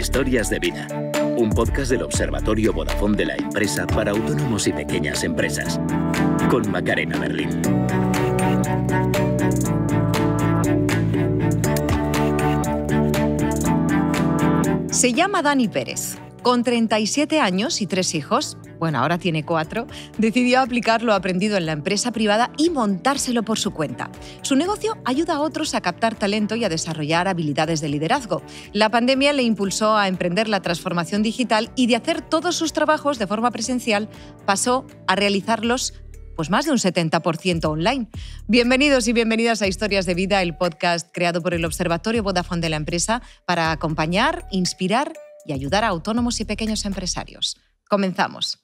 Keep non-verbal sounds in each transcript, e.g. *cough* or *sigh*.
Historias de Vida, un podcast del Observatorio Vodafone de la empresa para autónomos y pequeñas empresas, con Macarena Berlín. Se llama Dani Pérez, con 37 años y tres hijos bueno, ahora tiene cuatro, decidió aplicar lo aprendido en la empresa privada y montárselo por su cuenta. Su negocio ayuda a otros a captar talento y a desarrollar habilidades de liderazgo. La pandemia le impulsó a emprender la transformación digital y de hacer todos sus trabajos de forma presencial pasó a realizarlos pues más de un 70% online. Bienvenidos y bienvenidas a Historias de Vida, el podcast creado por el Observatorio Vodafone de la empresa para acompañar, inspirar y ayudar a autónomos y pequeños empresarios. Comenzamos.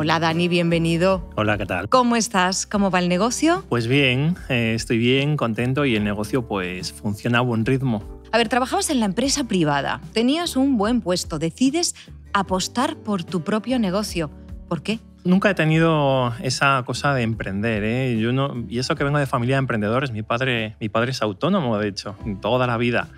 Hola Dani, bienvenido. Hola, ¿qué tal? ¿Cómo estás? ¿Cómo va el negocio? Pues bien, eh, estoy bien, contento y el negocio pues funciona a buen ritmo. A ver, trabajabas en la empresa privada, tenías un buen puesto, decides apostar por tu propio negocio. ¿Por qué? Nunca he tenido esa cosa de emprender, ¿eh? y eso que vengo de familia de emprendedores, mi padre, mi padre es autónomo, de hecho, toda la vida.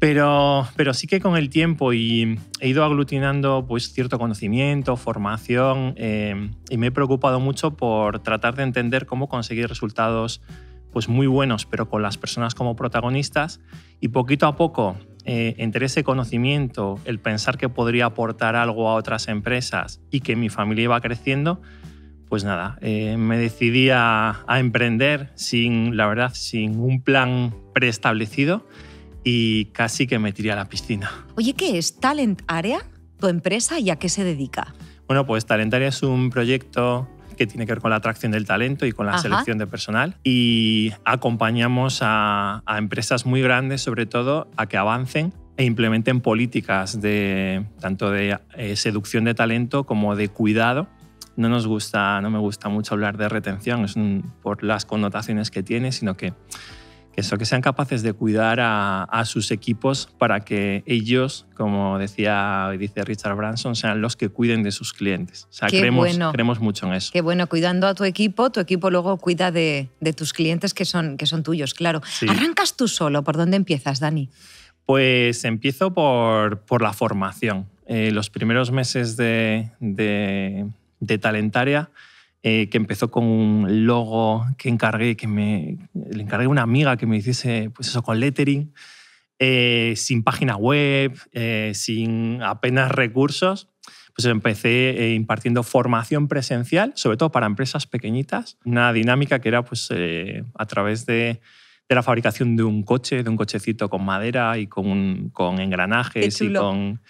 Pero, sí que con el tiempo y he ido aglutinando pues, cierto conocimiento, formación, eh, y me he preocupado mucho por tratar de entender cómo conseguir resultados pues, muy buenos, pero con las personas como protagonistas. Y poquito a poco, eh, entre ese conocimiento, el pensar que podría aportar algo a otras empresas y que mi familia iba creciendo, pues nada, eh, me decidí a emprender sin, la verdad, sin un plan preestablecido y casi que me tiré a la piscina. Oye, ¿qué es Talent Area, tu empresa y a qué se dedica? Bueno, pues Talent Area es un proyecto que tiene que ver con la atracción del talento y con la selección de personal. Y acompañamos a, empresas muy grandes, sobre todo, a que avancen e implementen políticas de tanto de eh, seducción de talento como de cuidado. No nos gusta, no me gusta mucho hablar de retención, es por las connotaciones que tiene, sino que eso, que sean capaces de cuidar a, sus equipos para que ellos, como decía y dice Richard Branson, sean los que cuiden de sus clientes. O sea, creemos, creemos mucho en eso. Qué bueno, cuidando a tu equipo, tu equipo luego cuida de, tus clientes que son, que son tuyos, claro. ¿Arrancas tú solo? ¿Por dónde empiezas, Dani? Pues empiezo por, la formación. Eh, los primeros meses de, de, de Talentaria eh, que empezó con un logo que encargué, que me, le encargué a una amiga que me hiciese pues eso con lettering, eh, sin página web, eh, sin apenas recursos. Pues empecé impartiendo formación presencial, sobre todo para empresas pequeñitas, una dinámica que era pues, a través de, la fabricación de un coche, de un cochecito con madera y con, con engranajes y con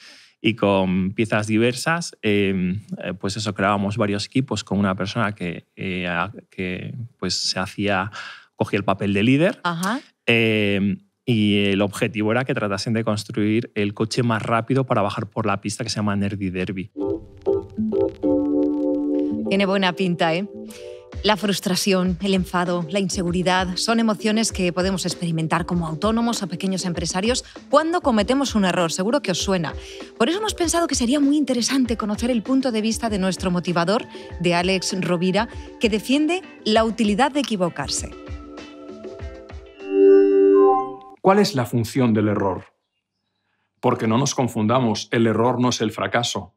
y con piezas diversas, em, eh, pues eso, creábamos varios equipos con una persona que, eh, pues se hacía, cogía el papel de líder. Em, y el objetivo era que tratasen de construir el coche más rápido para bajar por la pista que se llama Nerdy Derby. Tiene buena pinta, ¿eh? La frustración, el enfado, la inseguridad son emociones que podemos experimentar como autónomos o pequeños empresarios cuando cometemos un error, seguro que os suena. Por eso hemos pensado que sería muy interesante conocer el punto de vista de nuestro motivador, de Alex Rovira, que defiende la utilidad de equivocarse. ¿Cuál es la función del error? Porque no nos confundamos, el error no es el fracaso.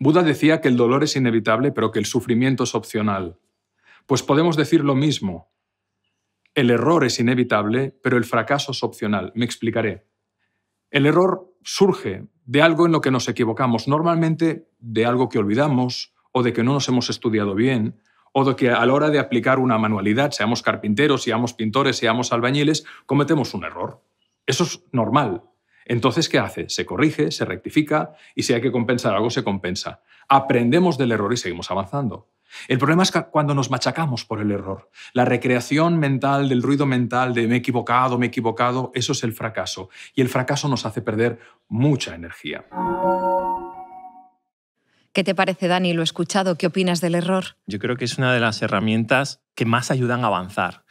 Buda decía que el dolor es inevitable, pero que el sufrimiento es opcional. Pues podemos decir lo mismo. El error es inevitable, pero el fracaso es opcional. Me explicaré. El error surge de algo en lo que nos equivocamos, normalmente de algo que olvidamos o de que no nos hemos estudiado bien o de que a la hora de aplicar una manualidad, seamos carpinteros, seamos pintores, seamos albañiles, cometemos un error. Eso es normal. Entonces, ¿qué hace? Se corrige, se rectifica y si hay que compensar algo, se compensa. Aprendemos del error y seguimos avanzando. El problema es que cuando nos machacamos por el error, la recreación mental del ruido mental de me he equivocado, me he equivocado, eso es el fracaso. Y el fracaso nos hace perder mucha energía. ¿Qué te parece, Dani, lo he escuchado? ¿Qué opinas del error? Yo creo que es una de las herramientas que más ayudan a avanzar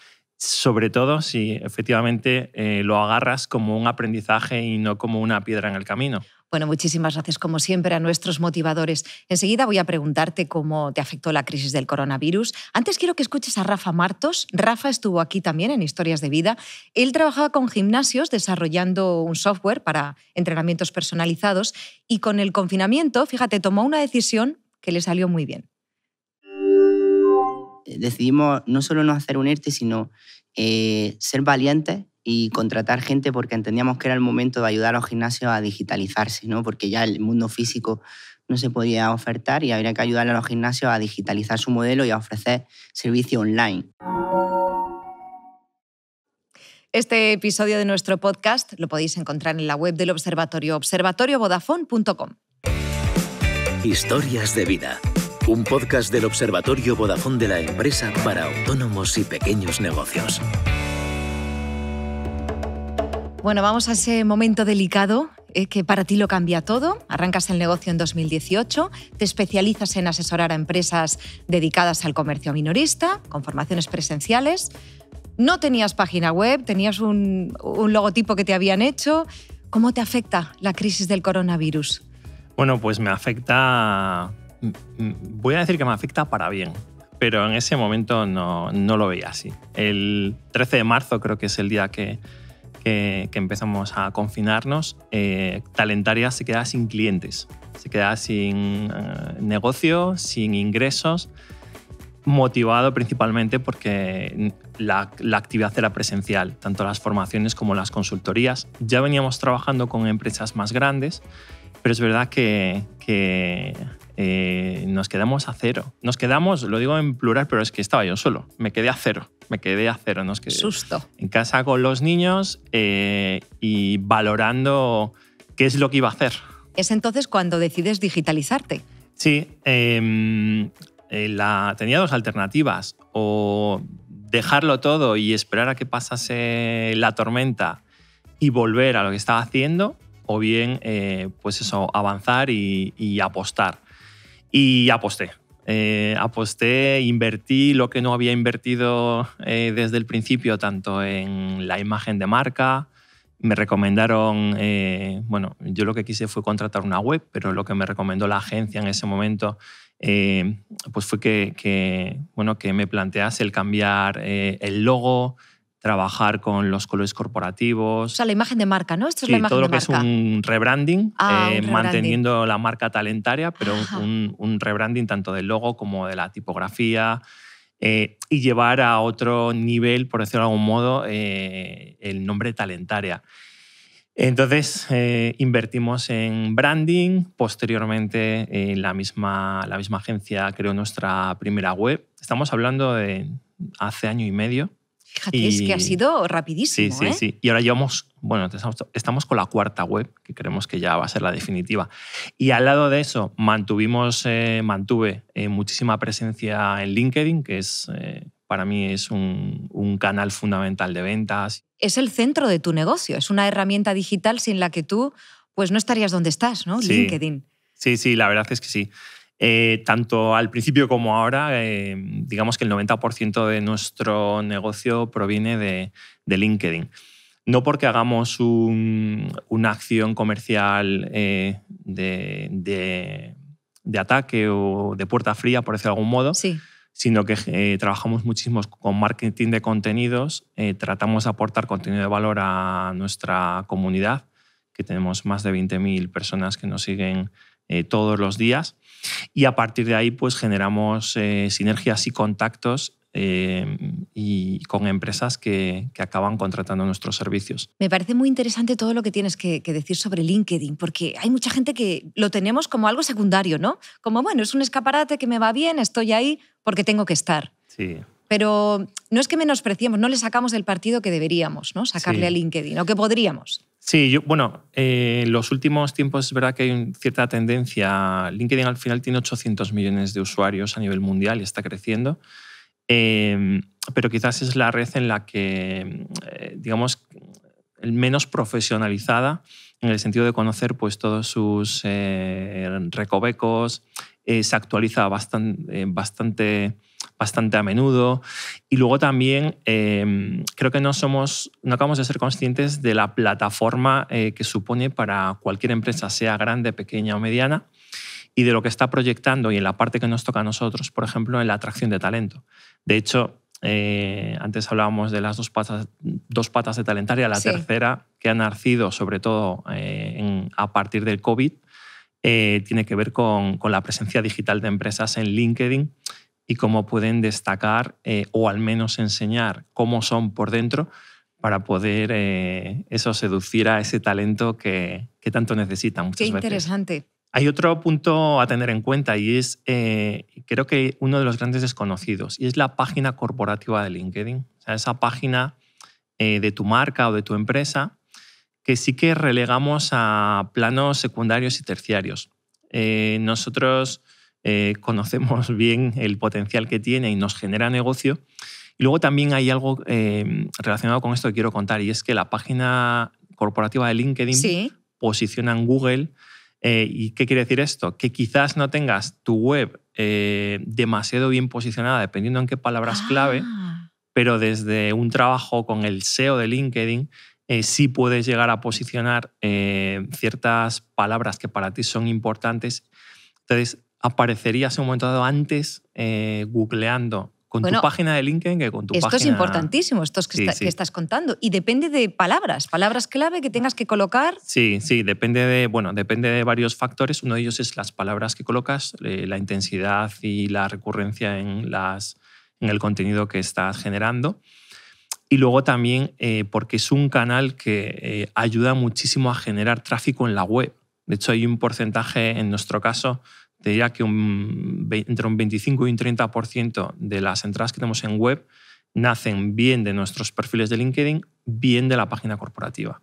sobre todo si efectivamente eh, lo agarras como un aprendizaje y no como una piedra en el camino. Bueno, muchísimas gracias como siempre a nuestros motivadores. Enseguida voy a preguntarte cómo te afectó la crisis del coronavirus. Antes quiero que escuches a Rafa Martos. Rafa estuvo aquí también en Historias de Vida. Él trabajaba con gimnasios desarrollando un software para entrenamientos personalizados y con el confinamiento, fíjate, tomó una decisión que le salió muy bien. Eh, decidimos no solo no hacer un ERTE, sino eh, ser valientes y contratar gente porque entendíamos que era el momento de ayudar a los gimnasios a digitalizarse, ¿no? porque ya el mundo físico no se podía ofertar y habría que ayudar a los gimnasios a digitalizar su modelo y a ofrecer servicio online. Este episodio de nuestro podcast lo podéis encontrar en la web del observatorio observatoriovodafone.com. Historias de vida. Un podcast del Observatorio Vodafone de la empresa para autónomos y pequeños negocios. Bueno, vamos a ese momento delicado eh, que para ti lo cambia todo. Arrancas el negocio en 2018, te especializas en asesorar a empresas dedicadas al comercio minorista, con formaciones presenciales. No tenías página web, tenías un, logotipo que te habían hecho. ¿Cómo te afecta la crisis del coronavirus? Bueno, pues me afecta, mm, mm, voy a decir que me afecta para bien, pero en ese momento no, no lo veía así. El 13 de marzo creo que es el día que, que, empezamos a confinarnos, eh, Talentaria se quedaba sin clientes, se quedaba sin eh, negocio, sin ingresos, motivado principalmente porque la, actividad era presencial, tanto las formaciones como las consultorías. Ya veníamos trabajando con empresas más grandes, pero es verdad que, eh, nos quedamos a cero. Nos quedamos, lo digo en plural, pero es que estaba yo solo, me quedé a cero me quedé a cero. ¿no? que Susto. En casa con los niños eh, y valorando qué es lo que iba a hacer. Es entonces cuando decides digitalizarte. Sí, em, eh, la, tenía dos alternativas. O dejarlo todo y esperar a que pasase la tormenta y volver a lo que estaba haciendo, o bien, eh, pues eso, avanzar y, y, apostar. Y aposté. Eh, aposté, invertí lo que no había invertido eh, desde el principio, tanto en la imagen de marca, me recomendaron, eh, bueno, yo lo que quise fue contratar una web, pero lo que me recomendó la agencia en ese momento pues fue que, bueno, que me plantease el cambiar el logo, trabajar con los colores corporativos. O sea, la imagen de marca, ¿no? Esto es todo lo que es ah, eh, un rebranding, manteniendo la marca talentaria, pero un, rebranding tanto del logo como de la tipografía. Eh, y llevar a otro nivel, por decirlo de algún modo, eh, el nombre Talentaria. Entonces invertimos en branding, posteriormente la, misma, la misma agencia creó nuestra primera web. Estamos hablando de hace año y medio. Fíjate, es que ha sido rapidísimo. Sí, sí, ¿eh? sí. Y ahora llevamos, bueno, estamos con la cuarta web, que creemos que ya va a ser la definitiva. Y al lado de eso, mantuvimos, eh, mantuve eh, muchísima presencia en LinkedIn, que es para mí es un, canal fundamental de ventas. Es el centro de tu negocio, es una herramienta digital sin la que tú pues no estarías donde estás, ¿no? LinkedIn. Sí, sí, la verdad es que sí. Eh, tanto al principio como ahora, eh, digamos que el 90% de nuestro negocio proviene de, LinkedIn. No porque hagamos una acción comercial eh, de, ataque o de puerta fría, por decirlo de algún modo, sino que trabajamos muchísimo con marketing de contenidos, tratamos de aportar contenido de valor a nuestra comunidad, que tenemos más de 20.000 personas que nos siguen eh, todos los días. Y a partir de ahí, pues generamos eh, sinergias y contactos eh, y con empresas que, acaban contratando nuestros servicios. Me parece muy interesante todo lo que tienes que, decir sobre LinkedIn, porque hay mucha gente que lo tenemos como algo secundario, ¿no? Como, bueno, es un escaparate que me va bien, estoy ahí porque tengo que estar. Sí. Pero no es que menospreciemos, no le sacamos del partido que deberíamos, ¿no? Sacarle a LinkedIn, o que podríamos. Sí, bueno, eh, en los últimos tiempos es verdad que hay cierta tendencia. LinkedIn al final tiene 800 millones de usuarios a nivel mundial y está creciendo. Em, pero quizás es la red en la que, eh, digamos, menos profesionalizada en el sentido de conocer pues, todos sus eh, recovecos. se actualiza bastante, bastante bastante a menudo. Y luego también em, creo que no somos, no acabamos de ser conscientes de la plataforma eh, que supone para cualquier empresa, sea grande, pequeña o mediana, y de lo que está proyectando y en la parte que nos toca a nosotros, por ejemplo, en la atracción de talento. De hecho, eh, antes hablábamos de las dos patas, dos patas de talentaria, la tercera que ha nacido sobre todo eh, a partir del COVID. tiene que ver con, con la presencia digital de empresas en LinkedIn y cómo pueden destacar eh, o al menos enseñar cómo son por dentro para poder eh, eso seducir a ese talento que, tanto necesita muchas Qué interesante. Hay otro punto a tener en cuenta y es, eh, creo que uno de los grandes desconocidos, y es la página corporativa de LinkedIn. O esa página de tu marca o de tu empresa que sí que relegamos a planos secundarios y terciarios. nosotros eh, conocemos *laughs* bien el potencial que tiene y nos genera negocio. Y luego también hay algo eh, relacionado con esto que quiero contar, y es que la página corporativa de LinkedIn posiciona en Google. Eh, ¿Y qué quiere decir esto? Que quizás no tengas tu web demasiado bien posicionada, dependiendo en qué palabras ah. clave, pero desde un trabajo con el SEO de LinkedIn sí puedes llegar a posicionar ciertas palabras que para ti son importantes. Entonces, aparecerías en un momento dado antes eh, googleando con tu página de LinkedIn que con tu esto página. Esto es importantísimo, esto es que, estás contando. Y depende de palabras, palabras clave que tengas que colocar. Sí, sí, depende de, bueno, depende de varios factores. Uno de ellos es las palabras que colocas, eh, la intensidad y la recurrencia en, las, en el contenido que estás generando. Y luego también eh, porque es un canal que eh, ayuda muchísimo a generar tráfico en la web. De hecho, hay un porcentaje, en nuestro caso, te diría que entre un 25 y un 30% de las entradas que tenemos en web nacen bien de nuestros perfiles de LinkedIn, bien de la página corporativa.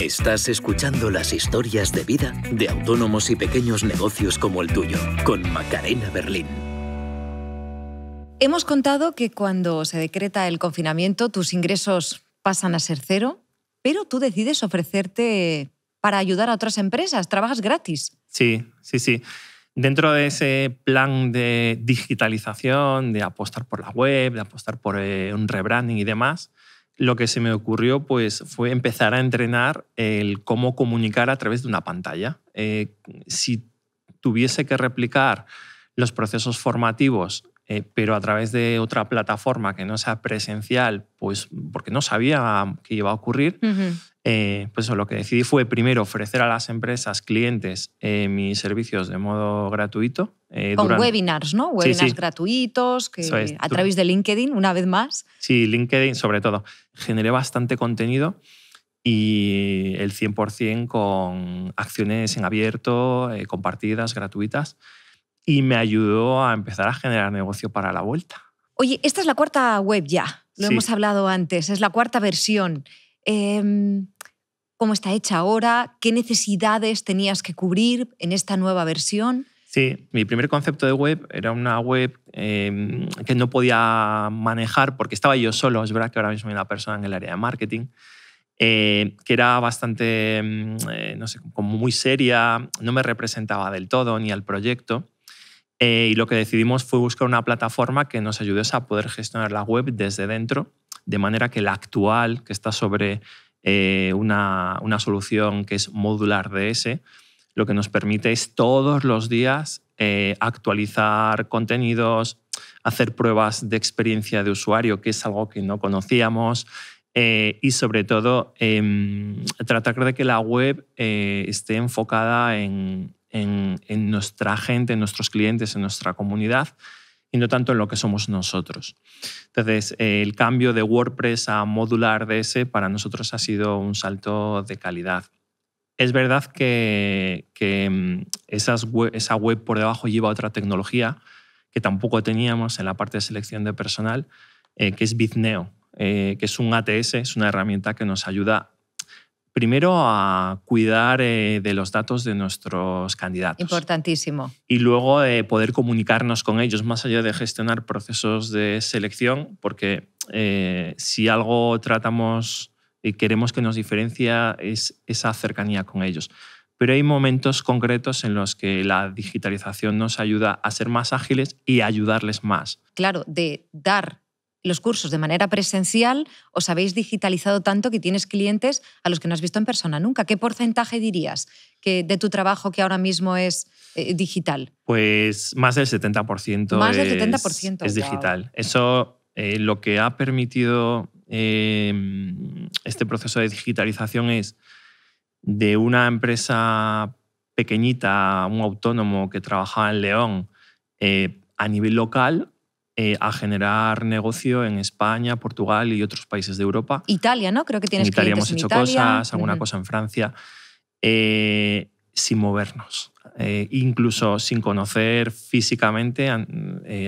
Estás escuchando las historias de vida de autónomos y pequeños negocios como el tuyo, con Macarena Berlín. Hemos contado que cuando se decreta el confinamiento tus ingresos pasan a ser cero, pero tú decides ofrecerte para ayudar a otras empresas. Trabajas gratis. Sí, sí, sí. Dentro de ese plan de digitalización, de apostar por la web, de apostar por eh, un rebranding y demás, lo que se me ocurrió pues, fue empezar a entrenar el cómo comunicar a través de una pantalla. Eh, si tuviese que replicar los procesos formativos, eh, pero a través de otra plataforma que no sea presencial, pues porque no sabía qué iba a ocurrir, eh, pues lo que decidí fue primero ofrecer a las empresas, clientes, eh, mis servicios de modo gratuito. Eh, con webinars, ¿no? Webinars gratuitos, que a través de LinkedIn, una vez más. Sí, LinkedIn sobre todo. Generé bastante contenido y el 100% con acciones en abierto, compartidas, gratuitas, y me ayudó a empezar a generar negocio para la vuelta. Oye, esta es la cuarta web ya, lo hemos hablado antes, es la cuarta versión. Em, cómo está hecha ahora, qué necesidades tenías que cubrir en esta nueva versión. Sí, mi primer concepto de web era una web em, que no podía manejar porque estaba yo solo, es verdad que ahora mismo hay una persona en el área de marketing, eh, que era bastante, em, eh, no sé, como muy seria, no me representaba del todo ni al proyecto. Eh, y lo que decidimos fue buscar una plataforma que nos ayudase a poder gestionar la web desde dentro, de manera que la actual, que está sobre eh, una, solución que es modular DS, lo que nos permite es todos los días eh, actualizar contenidos, hacer pruebas de experiencia de usuario, que es algo que no conocíamos, eh, y sobre todo em, tratar de que la web esté enfocada en nuestra gente, en nuestros clientes, en nuestra comunidad y no tanto en lo que somos nosotros. Entonces, eh, el cambio de WordPress a modular DS para nosotros ha sido un salto de calidad. Es verdad que, que mm, esas esa web por debajo lleva otra tecnología que tampoco teníamos en la parte de selección de personal, eh, que es Bitneo, eh, que es un ATS, es una herramienta que nos ayuda Primero, a cuidar eh, de los datos de nuestros candidatos. Importantísimo. Y luego eh, poder comunicarnos con ellos, más allá de gestionar procesos de selección, porque eh, si algo tratamos y queremos que nos diferencia es esa cercanía con ellos. Pero hay momentos concretos en los que la digitalización nos ayuda a ser más ágiles y ayudarles más. Claro, de dar los cursos de manera presencial, os habéis digitalizado tanto que tienes clientes a los que no has visto en persona nunca. ¿Qué porcentaje dirías que de tu trabajo que ahora mismo es eh, digital? Pues más del 70%. del Es, digital. Eso eh, lo que ha permitido em, este proceso de digitalización es de una empresa pequeñita, un autónomo que trabajaba en León, eh, a nivel local, eh, a generar negocio en España, Portugal y otros países de Europa. Italia, ¿no? Creo que tienes en Italia hemos hecho cosas, alguna cosa en Francia, eh, sin movernos. Eh, incluso sin conocer físicamente a,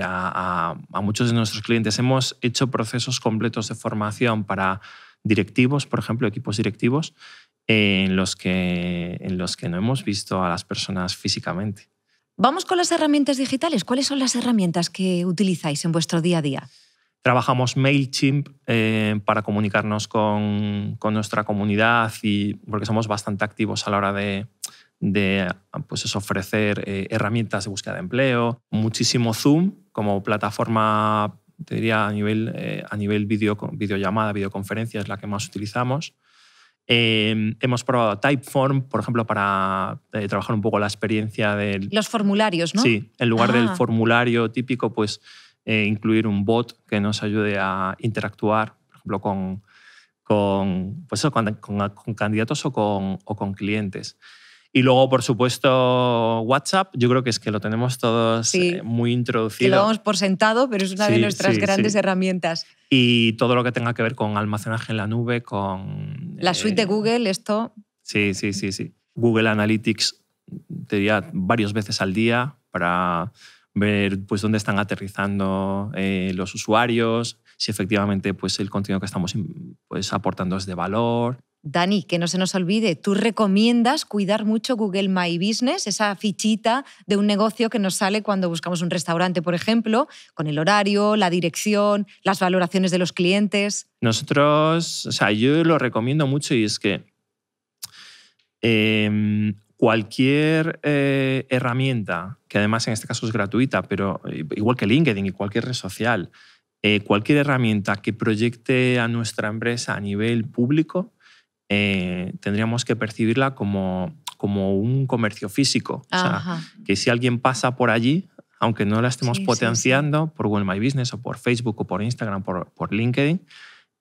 a muchos de nuestros clientes. Hemos hecho procesos completos de formación para directivos, por ejemplo, equipos directivos, en los que, en los que no hemos visto a las personas físicamente. Vamos con las herramientas digitales. ¿Cuáles son las herramientas que utilizáis en vuestro día a día? Trabajamos MailChimp eh, para comunicarnos con, nuestra comunidad y porque somos bastante activos a la hora de, pues ofrecer eh, herramientas de búsqueda de empleo. Muchísimo Zoom como plataforma, te diría, a nivel, eh, a nivel videollamada, videoconferencia es la que más utilizamos. Em, hemos probado Typeform, por ejemplo, para eh, trabajar un poco la experiencia del... Los formularios, ¿no? Sí, en lugar del ah. formulario típico, pues eh, incluir un bot que nos ayude a interactuar, por ejemplo, con, con, pues con, candidatos o con, o con clientes. Y luego, por supuesto, WhatsApp, yo creo que es que lo tenemos todos eh, muy introducido. Sí, lo vamos por sentado, pero es una de nuestras grandes herramientas. Y todo lo que tenga que ver con almacenaje en la nube, con la suite de eh, Google, esto. Sí, sí, sí, sí. Google Analytics te diría varias veces al día para ver pues, dónde están aterrizando eh, los usuarios, si efectivamente pues, el contenido que estamos pues, aportando es de valor, Dani, que no se nos olvide, tú recomiendas cuidar mucho Google My Business, esa fichita de un negocio que nos sale cuando buscamos un restaurante, por ejemplo, con el horario, la dirección, las valoraciones de los clientes. Nosotros, o sea, yo lo recomiendo mucho y es que em, cualquier eh, herramienta, que además en este caso es gratuita, pero igual que LinkedIn y cualquier red social, eh, cualquier herramienta que proyecte a nuestra empresa a nivel público, eh, tendríamos que percibirla como, como un comercio físico. O sea, que si alguien pasa por allí, aunque no la estemos potenciando por Google My Business o por Facebook o por Instagram, por, LinkedIn,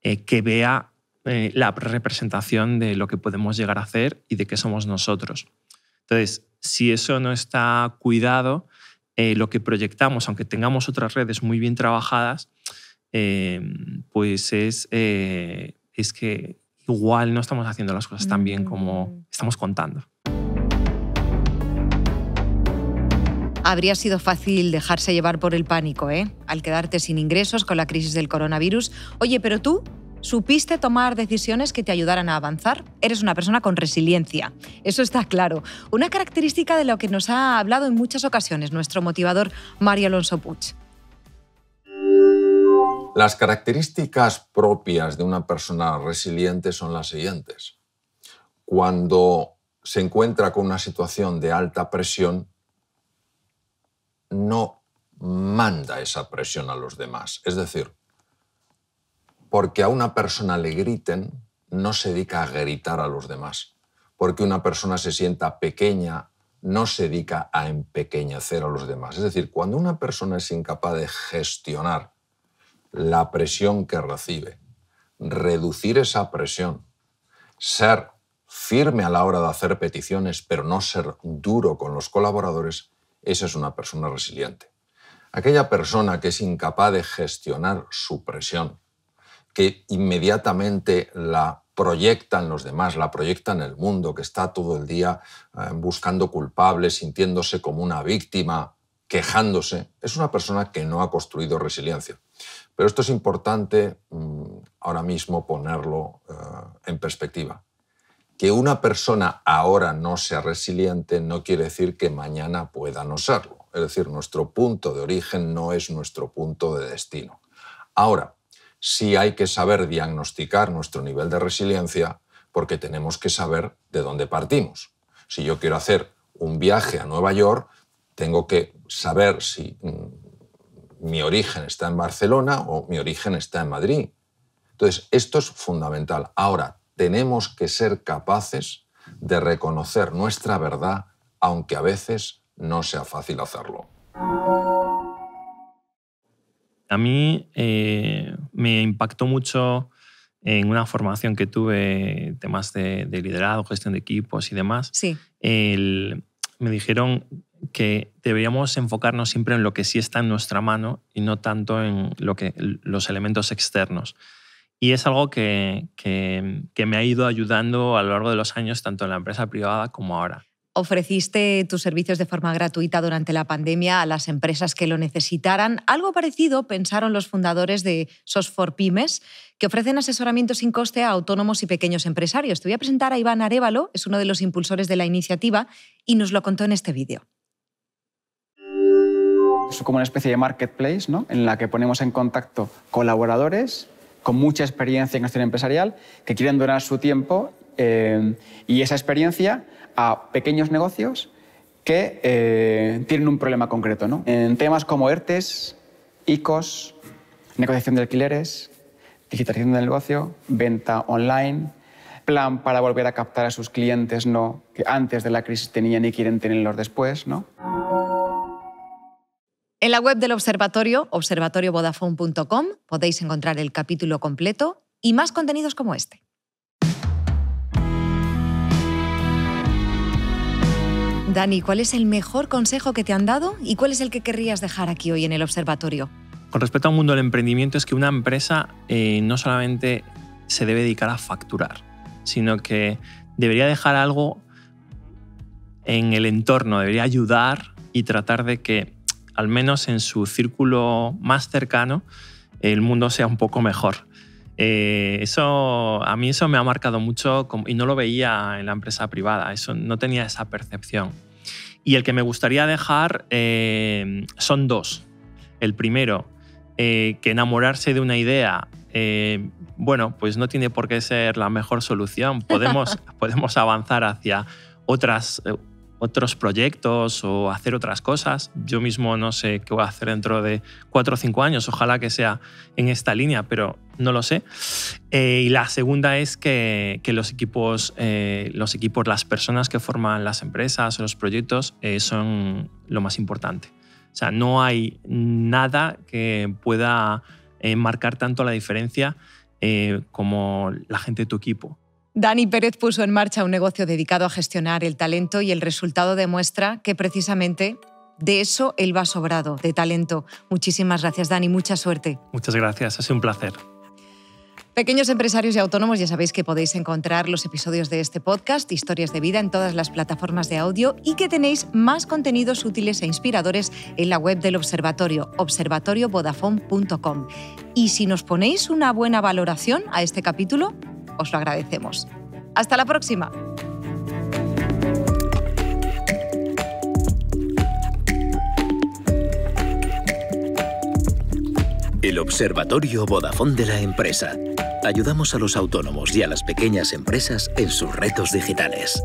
eh, que vea eh, la representación de lo que podemos llegar a hacer y de qué somos nosotros. Entonces, si eso no está cuidado, lo que proyectamos, aunque tengamos otras redes muy bien trabajadas, pues es, es que igual no estamos haciendo las cosas tan bien como mm. estamos contando. Habría sido fácil dejarse llevar por el pánico, ¿eh? Al quedarte sin ingresos con la crisis del coronavirus. Oye, pero tú supiste tomar decisiones que te ayudaran a avanzar. Eres una persona con resiliencia, eso está claro. Una característica de lo que nos ha hablado en muchas ocasiones nuestro motivador Mario Alonso Puig. Las características propias de una persona resiliente son las siguientes. Cuando se encuentra con una situación de alta presión, no manda esa presión a los demás. Es decir, porque a una persona le griten, no se dedica a gritar a los demás. Porque una persona se sienta pequeña, no se dedica a empequeñecer a los demás. Es decir, cuando una persona es incapaz de gestionar la presión que recibe, reducir esa presión, ser firme a la hora de hacer peticiones, pero no ser duro con los colaboradores, esa es una persona resiliente. Aquella persona que es incapaz de gestionar su presión, que inmediatamente la proyecta en los demás, la proyecta en el mundo, que está todo el día eh, buscando culpables, sintiéndose como una víctima, quejándose, es una persona que no ha construido resiliencia. Pero esto es importante mm, ahora mismo ponerlo eh, en perspectiva. Que una persona ahora no sea resiliente no quiere decir que mañana pueda no serlo. Es decir, nuestro punto de origen no es nuestro punto de destino. Ahora, sí hay que saber diagnosticar nuestro nivel de resiliencia porque tenemos que saber de dónde partimos. Si yo quiero hacer un viaje a Nueva York, tengo que saber si mm, mi origen está en Barcelona o mi origen está en Madrid. Entonces, esto es fundamental. Ahora, tenemos que ser capaces de reconocer nuestra verdad, aunque a veces no sea fácil hacerlo. A mí eh, me impactó mucho en una formación que tuve, temas de, liderazgo, gestión de equipos y demás. Sí. me dijeron que deberíamos enfocarnos siempre en lo que sí está en nuestra mano y no tanto en lo que, los elementos externos. Y es algo que, que, me ha ido ayudando a lo largo de los años, tanto en la empresa privada como ahora. Ofreciste tus servicios de forma gratuita durante la pandemia a las empresas que lo necesitaran. Algo parecido pensaron los fundadores de SOS for Pymes, que ofrecen asesoramiento sin coste a autónomos y pequeños empresarios. Te voy a presentar a Iván Arevalo, es uno de los impulsores de la iniciativa y nos lo contó en este vídeo. Es como una especie de marketplace ¿no? en la que ponemos en contacto colaboradores con mucha experiencia en gestión empresarial que quieren donar su tiempo eh, y esa experiencia a pequeños negocios que eh, tienen un problema concreto. ¿no? En temas como ERTES, ICOs, negociación de alquileres, digitalización del negocio, venta online, plan para volver a captar a sus clientes que antes de la crisis tenían y quieren tenerlos después. ¿no? En la web del observatorio, observatoriovodafone.com, podéis encontrar el capítulo completo y más contenidos como este. Dani, ¿cuál es el mejor consejo que te han dado y cuál es el que querrías dejar aquí hoy en el observatorio? Con respecto al mundo del emprendimiento es que una empresa eh, no solamente se debe dedicar a facturar, sino que debería dejar algo en el entorno, debería ayudar y tratar de que al menos en su círculo más cercano, el mundo sea un poco mejor. Eh, eso, a mí eso me ha marcado mucho y no lo veía en la empresa privada, eso, no tenía esa percepción. Y el que me gustaría dejar eh, son dos. El primero, eh, que enamorarse de una idea, bueno, pues no tiene por qué ser la mejor solución. Podemos, *laughs* podemos avanzar hacia otras otros proyectos o hacer otras cosas. Yo mismo no sé qué voy a hacer dentro de cuatro o cinco años, ojalá que sea en esta línea, pero no lo sé. Eh, y la segunda es que, los, equipos, eh, los equipos, las personas que forman las empresas o los proyectos eh, son lo más importante. O sea, no hay nada que pueda marcar tanto la diferencia como la gente de tu equipo. Dani Pérez puso en marcha un negocio dedicado a gestionar el talento y el resultado demuestra que precisamente de eso él va sobrado, de talento. Muchísimas gracias, Dani. Mucha suerte. Muchas gracias. Ha sido un placer. Pequeños empresarios y autónomos, ya sabéis que podéis encontrar los episodios de este podcast, Historias de Vida, en todas las plataformas de audio y que tenéis más contenidos útiles e inspiradores en la web del observatorio, observatoriovodafone.com. Y si nos ponéis una buena valoración a este capítulo, os lo agradecemos. Hasta la próxima. El Observatorio Vodafone de la Empresa. Ayudamos a los autónomos y a las pequeñas empresas en sus retos digitales.